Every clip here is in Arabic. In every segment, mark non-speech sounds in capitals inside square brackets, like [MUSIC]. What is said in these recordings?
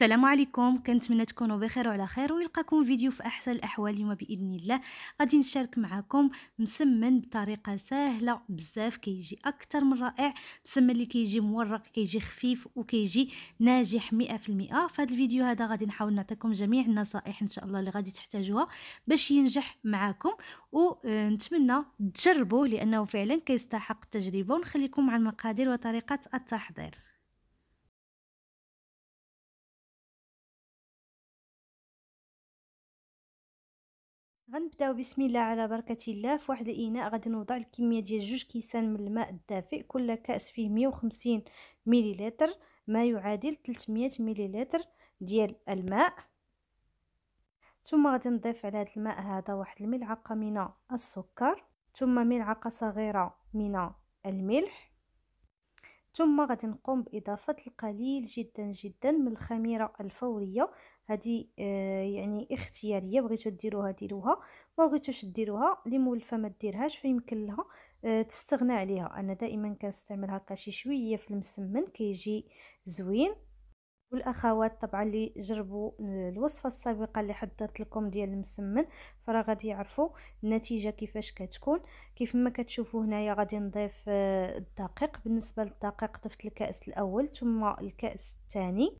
السلام عليكم كنتمنى تكونوا بخير وعلى خير ويلقاكم فيديو في احسن الاحوال اليوم باذن الله غادي نشارك معكم مسمن بطريقه سهله بزاف كيجي اكثر من رائع مسمن اللي كيجي مورق كيجي خفيف وكيجي ناجح 100% في هذا الفيديو هذا غادي نحاول نعطيكم جميع النصائح ان شاء الله اللي غادي تحتاجوها باش ينجح معاكم ونتمنى آه، تجربوه لانه فعلا كيستحق التجربه ونخليكم مع المقادير وطريقه التحضير غنبداو بسم الله على بركه الله في واحد الاناء غادي نوضع الكميه ديال جوج كيسان من الماء الدافئ كل كاس فيه 150 مليلتر ما يعادل 300 مليلتر ديال الماء ثم غادي نضيف على هذا الماء هذا واحد الملعقه من السكر ثم ملعقه صغيره من الملح ثم غادي نقوم باضافه القليل جدا جدا من الخميره الفوريه هذه آه يعني اختياريه بغيتو ديروها ديروها ما بغيتوش ديروها اللي مولفه ما ديرهاش فيمكن لها آه تستغنى عليها انا دائما كنستعمل هكا شي شويه في المسمن كيجي زوين والاخوات طبعا اللي جربوا آه، الوصفه السابقه اللي حضرت لكم ديال المسمن فراه غادي يعرفوا النتيجه كيفاش كتكون كيف ما كتشوفوا هنايا غادي نضيف آه، الدقيق بالنسبه للدقيق ضفت الكاس الاول ثم الكاس الثاني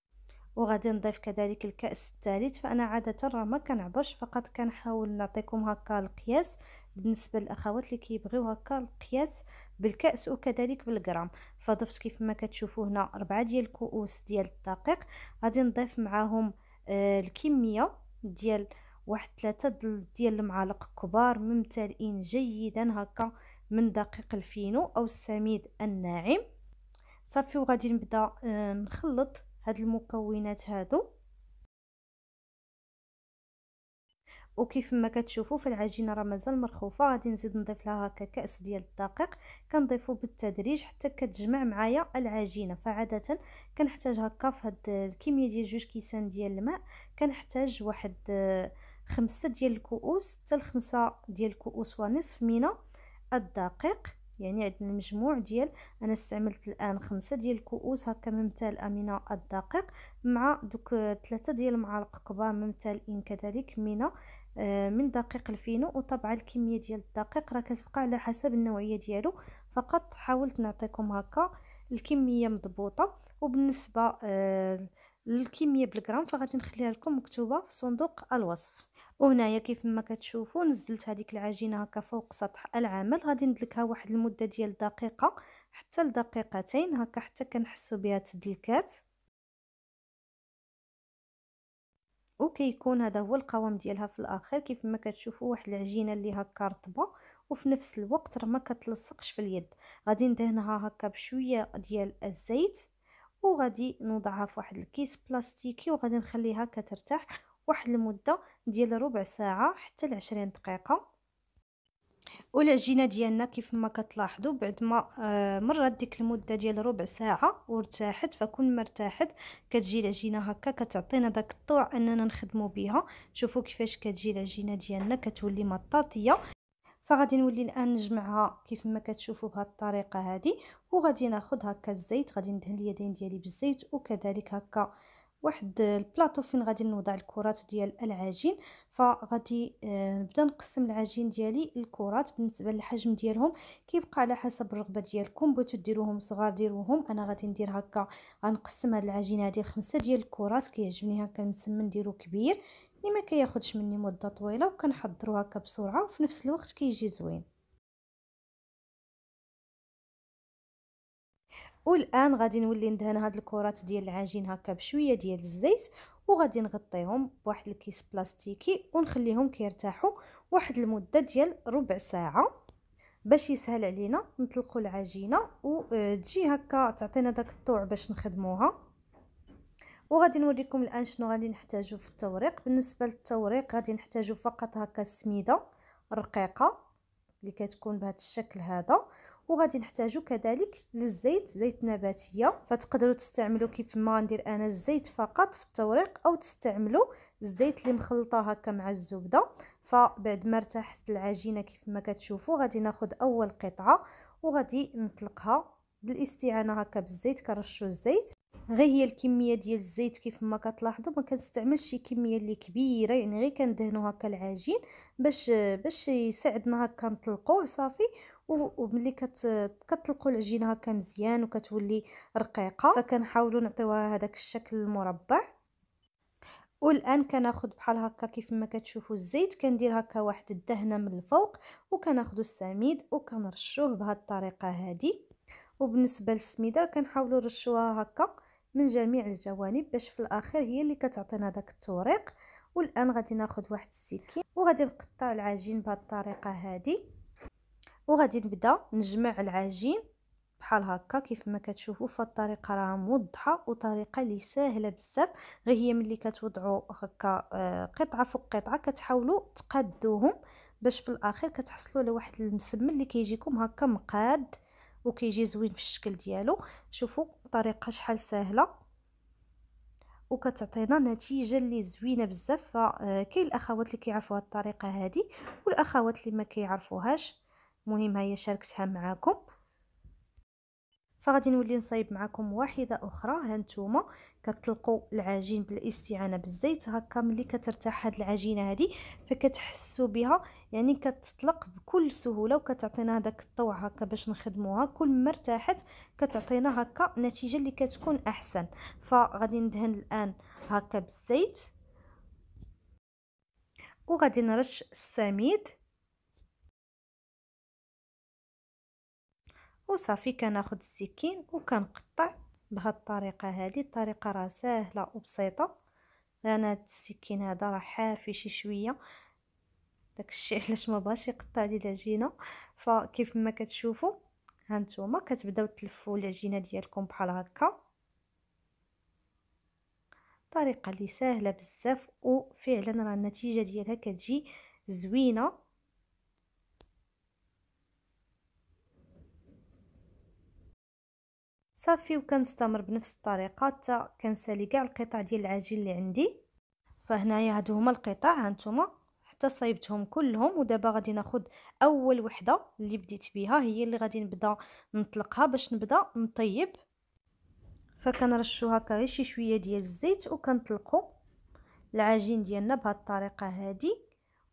وغادي نضيف كذلك الكأس الثالث فأنا عادة راه ما كنعبرش فقط كنحاول نعطيكم هكا القياس بالنسبة للأخوات اللي كيبغيو هكا القياس بالكأس وكذلك بالجرام فضفت كيف ما كتشوفوا هنا ربعة ديال الكؤوس ديال الدقيق غادي نضيف معاهم آه الكمية ديال واحد ثلاثة ديال المعالق كبار ممتلئين جيدا هكا من دقيق الفينو أو السميد الناعم صافي وغادي نبدا آه نخلط هاد المكونات هادو وكيف ما كتشوفوا فالعجينه راه مازال مرخوفه غادي نزيد نضيف لها هكا كاس ديال الدقيق كنضيفو بالتدريج حتى كتجمع معايا العجينه فعاده كنحتاج هكا في هاد الكميه ديال جوج كيسان ديال الماء كنحتاج واحد آه، خمسة ديال الكؤوس حتى لخمسة ديال الكؤوس ونصف من الدقيق يعني عندنا مجموع ديال انا استعملت الان خمسة ديال الكؤوس هكا ممتال من الدقيق مع دوك ثلاثة ديال المعالق كبار ان كذلك من آه، من دقيق الفينو وطبعا الكميه ديال الدقيق راه كتبقى على حسب النوعيه ديالو فقط حاولت نعطيكم هكا الكميه مضبوطه وبالنسبه آه، للكميه بالغرام فغادي نخليها لكم مكتوبه في صندوق الوصف وهنايا كيف ما كتشوفوا نزلت هذيك العجينه هكا فوق سطح العمل غادي ندلكها واحد المده ديال دقيقه حتى لدقيقتين هكا حتى كنحسوا بها تدلكات وكيكون هذا هو القوام ديالها في الاخر كيف ما كتشوفوا واحد العجينه اللي هكا رطبه وفي نفس الوقت راه ما كتلصقش في اليد غادي ندهنها هكا بشويه ديال الزيت وغادي نوضعها في واحد الكيس بلاستيكي وغادي نخليها كترتاح واحد المده ديال ربع ساعه حتى ل دقيقه والعجينه ديالنا كيف ما كتلاحظوا بعد ما آه، مرات ديك المده ديال ربع ساعه وارتاحت فكل ما ارتاحت كتجي العجينه هكا كتعطينا داك الطوع اننا نخدموا بها شوفوا كيفاش كتجي العجينه ديالنا كتولي مطاطيه فغادي نولي الان نجمعها كيف ما كتشوفوا بهذه الطريقه هذه وغادي ناخذ هكا الزيت غادي ندهن اليدين ديالي بالزيت وكذلك هكا واحد البلاطو فين غادي نوضع الكرات ديال العجين فغادي آه، نبدا نقسم العجين ديالي الكرات بالنسبه للحجم ديالهم كيبقى على حسب الرغبه ديالكم بغيتو ديروهم صغار ديروهم انا غادي ندير هكا غنقسم هاد العجين هادي خمسه ديال الكرات كيعجبني هكا نسمن نديرو كبير اللي ما كياخذش مني مده طويله وكنحضرو هكا بسرعه وفي نفس الوقت كيجي زوين والان غادي نولي ندهن هاد الكرات ديال العجين هكا بشويه ديال الزيت وغادي نغطيهم بواحد الكيس بلاستيكي ونخليهم كيرتاحوا واحد المده ديال ربع ساعه باش يسهل علينا نطلقوا العجينه وتجي هكا تعطينا داك الطوع باش نخدموها وغادي نوريكم الان شنو غادي نحتاجو في التوريق بالنسبه للتوريق غادي نحتاجو فقط هكا السميده رقيقه اللي كتكون بهذا الشكل هذا وغادي نحتاجو كذلك للزيت زيت نباتيه فتقدروا تستعملوا كيف ما غندير انا الزيت فقط في التوريق او تستعملوا الزيت اللي مخلطه هكا مع الزبده فبعد ما ارتاحت العجينه كيف ما كتشوفوا غادي ناخذ اول قطعه وغادي نطلقها بالاستعانه هكا بالزيت كرشوا الزيت غير هي الكميه ديال الزيت كيف ما كتلاحظوا ما كنستعملش شي كميه اللي كبيره يعني غير كندهنوا هكا العجين باش باش يساعدنا هكا نطلقوه صافي وملي كتطلقوا العجينه هكا مزيان وكتولي رقيقه فكنحاولوا نعطيوها هذاك الشكل المربع والان كناخذ بحال هكا كيف ما كتشوفوا الزيت كندير هكا واحد الدهنه من الفوق وكناخذوا السميد وكنرشوه بهاد الطريقه هذه وبالنسبه للسميده كنحاولوا نرشوها هكا من جميع الجوانب باش في الاخر هي اللي كتعطينا داك التوريق والان غادي ناخذ واحد السكين وغادي نقطع العجين بهذه الطريقه هذه وغادي نبدا نجمع العجين بحال هكا كيف ما كتشوفوا فالطريقه راه موضحه وطريقه اللي ساهله بزاف غير هي ملي كتوضعوا هكا آه، قطعه فوق قطعه كتحاولوا تقادوهم باش في الاخير كتحصلوا على واحد المسمن اللي كيجيكم هكا مقاد وكيجي زوين في الشكل ديالو شوفوا طريقه شحال سهله وكتعطينا نتيجه اللي زوينه بزاف فكاين آه، الاخوات اللي كيعرفوا هذه الطريقه هذه والاخوات اللي ما كيعرفوهاش المهم هي شاركتها معاكم فغادي نولي نصايب معكم واحده اخرى هانتوما كتلقوا العجين بالاستعانه بالزيت هكا ملي كترتاح هاد العجينه هادي فكتحسوا بها يعني كتطلق بكل سهوله وكتعطينا هداك الطوع هكا باش نخدموها كل ما ارتاحت كتعطينا هكا نتيجه اللي كتكون احسن فغادي ندهن الان هكا بالزيت وغادي نرش السميد وصافي كناخد السكين وكنقطع بهاد الطريقه هذه الطريقه راه سهله وبسيطه انا هاد السكين هذا راه حافي شي شويه داكشي [LAUGHS] علاش ما بغاش يقطع لي العجينه فكيف ما كتشوفوا هانتوما كتبداو تلفوا العجينه ديالكم بحال هكا طريقه اللي سهله بزاف وفعلا راه النتيجه ديالها كتجي زوينه صافي وكنستمر بنفس الطريقه حتى كنسالي كاع القطع ديال العجين اللي عندي فهنايا هادو هما القطع هانتوما حتى صايبتهم كلهم ودابا غادي ناخد اول وحده اللي بديت بها هي اللي غادي نبدا نطلقها باش نبدا نطيب فكنرشو هكا غير شي شويه ديال الزيت وكنطلقوا العجين ديالنا بهاد الطريقه هادي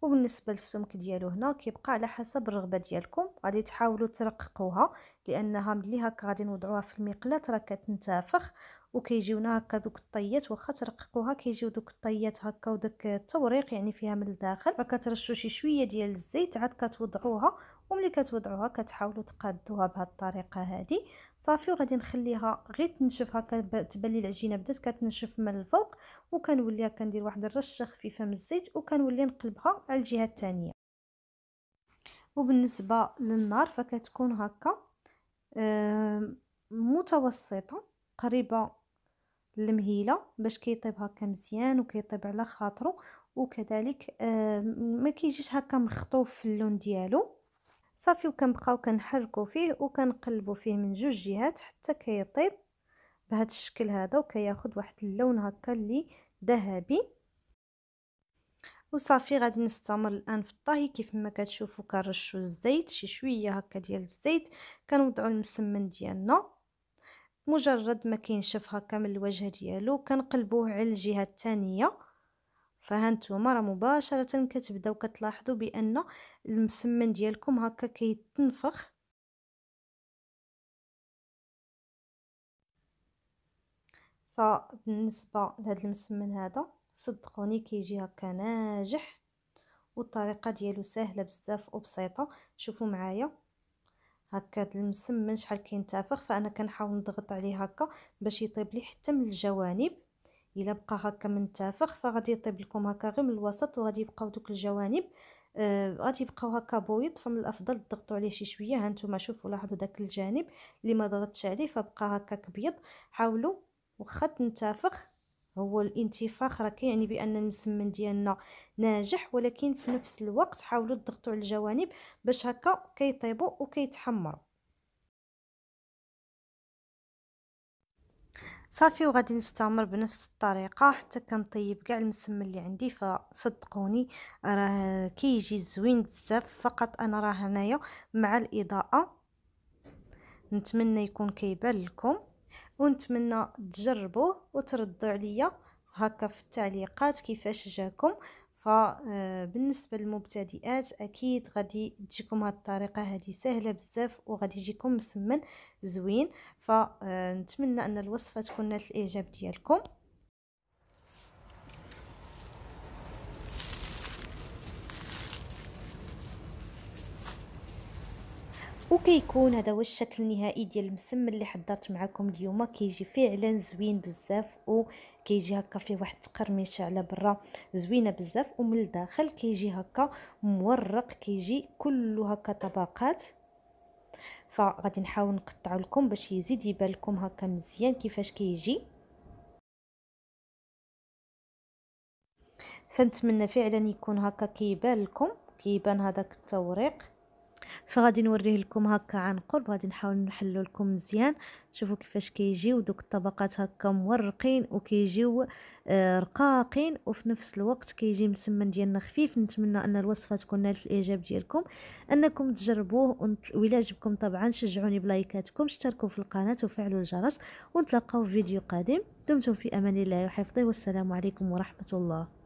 وبالنسبه للسمك ديالو هنا كيبقى على حسب الرغبه ديالكم غادي تحاولوا ترققوها لانها ملي هكا غادي نوضعوها في المقله راه كتنتفخ وكيجيونا هكا دوك الطيات واخا ترققوها كيجيو دوك الطيات هكا وداك التوريق يعني فيها من الداخل فكترشوا شي شويه ديال الزيت عاد كتوضعوها وملي كتوضعوها كتحاولوا تقادوها بهاد الطريقه هذه صافي وغادي نخليها غير تنشف هكا تبان لي العجينه بدات كتنشف من الفوق وكنوليها كندير واحد الرشه خفيفه من الزيت وكنولي نقلبها على الجهه الثانيه وبالنسبه للنار فكتكون هكا متوسطه قريبه للمهيله باش كيطيب هكا مزيان وكيطيب على خاطره وكذلك ما كيجيش هكا مخطوف في اللون ديالو صافي وكنبقاو كنحركو فيه وكنقلبو فيه من جوج جهات حتى كيطيب بهذا الشكل هذا وكياخد واحد اللون هكا اللي ذهبي وصافي غادي نستمر الان في الطهي كيف ما كتشوفوا كنرشوا الزيت شي شويه هكا ديال الزيت كنوضعوا المسمن ديالنا مجرد ما كينشف هكا من الوجه ديالو كنقلبوه على الجهه الثانيه فهانتوما راه مباشره كتبداو كتلاحظوا بان المسمن ديالكم هكا كيتنفخ فبالنسبه لهذا المسمن هذا صدقوني كيجي هكا ناجح والطريقه ديالو سهله بزاف وبسيطه شوفوا معايا هكا المسمن شحال كينتفخ فانا كنحاول نضغط عليه هكا باش يطيب لي حتى من الجوانب الا بقى هكا منتفخ فغادي يطيب لكم هكا غير من الوسط وغادي يبقاو دوك الجوانب آه غادي يبقاو هكا بويض فمن الافضل تضغطوا عليه شي شويه ها نتوما شوفوا لاحظوا داك الجانب اللي ما ضغطتش عليه فبقى هكا كبيض حاولوا واخا تنتفخ هو الانتفاخ راه كيعني بان المسمن ديالنا ناجح ولكن في نفس الوقت حاولوا تضغطوا على الجوانب باش هكا كيطيبوا وكيتحمروا صافي وغادي نستمر بنفس الطريقه حتى كنطيب كاع المسمن اللي عندي فصدقوني راه كيجي زوين بزاف فقط انا راه هنايا مع الاضاءه نتمنى يكون كيبان لكم ونتمنى تجربوه وتردوا عليا هكا في التعليقات كيفاش جاكم فبالنسبه آه، للمبتدئات اكيد غادي تجيكم هاد الطريقه هذه سهله بزاف وغادي يجيكم مسمن زوين فنتمنى آه، ان الوصفه تكون نالت الاعجاب ديالكم وكيكون هذا هو الشكل النهائي ديال المسمن اللي حضرت معكم اليوم كيجي فعلا زوين بزاف وكيجي هكا فيه واحد تقرميشة على برا زوينه بزاف ومن الداخل كيجي هكا مورق كيجي كله هكا طبقات فغادي نحاول نقطعو لكم باش يزيد يبان لكم هكا مزيان كيفاش كيجي فنتمنى فعلا يكون هكا كيبان لكم كيبان هذاك التوريق فغادي نوريه لكم هكا عن قرب غادي نحاول نحلو لكم مزيان شوفوا كيفاش كيجيو دوك الطبقات هكا مورقين وكيجيو آه، رقاقين وفي نفس الوقت كيجي مسمن ديالنا خفيف نتمنى ان الوصفه تكون نالت الاعجاب ديالكم انكم تجربوه وإلا عجبكم طبعا شجعوني بلايكاتكم اشتركوا في القناه وفعلوا الجرس ونتلاقاو في فيديو قادم دمتم في امان الله وحفظه والسلام عليكم ورحمه الله